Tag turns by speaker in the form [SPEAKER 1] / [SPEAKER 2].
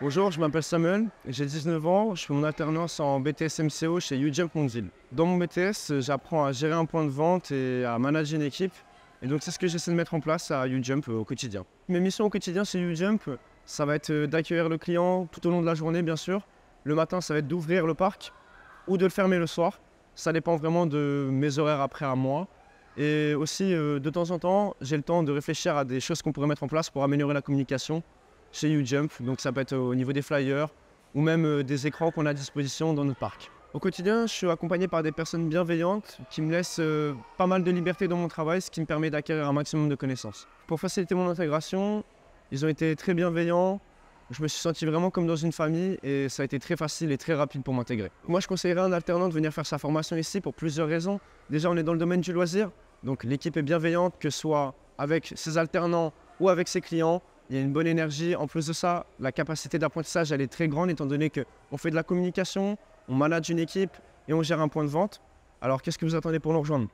[SPEAKER 1] Bonjour, je m'appelle Samuel, j'ai 19 ans, je fais mon alternance en BTS MCO chez Ujump Montville. Dans mon BTS, j'apprends à gérer un point de vente et à manager une équipe. Et donc c'est ce que j'essaie de mettre en place à UJump euh, au quotidien. Mes missions au quotidien chez UJump, ça va être euh, d'accueillir le client tout au long de la journée bien sûr. Le matin, ça va être d'ouvrir le parc ou de le fermer le soir. Ça dépend vraiment de mes horaires après à moi. Et aussi, euh, de temps en temps, j'ai le temps de réfléchir à des choses qu'on pourrait mettre en place pour améliorer la communication chez jump Donc ça peut être au niveau des flyers ou même euh, des écrans qu'on a à disposition dans notre parc. Au quotidien, je suis accompagné par des personnes bienveillantes qui me laissent euh, pas mal de liberté dans mon travail, ce qui me permet d'acquérir un maximum de connaissances. Pour faciliter mon intégration, ils ont été très bienveillants. Je me suis senti vraiment comme dans une famille et ça a été très facile et très rapide pour m'intégrer. Moi, je conseillerais à un alternant de venir faire sa formation ici pour plusieurs raisons. Déjà, on est dans le domaine du loisir, donc l'équipe est bienveillante, que ce soit avec ses alternants ou avec ses clients il y a une bonne énergie. En plus de ça, la capacité d'apprentissage, elle est très grande étant donné qu'on fait de la communication, on manage une équipe et on gère un point de vente. Alors qu'est-ce que vous attendez pour nous rejoindre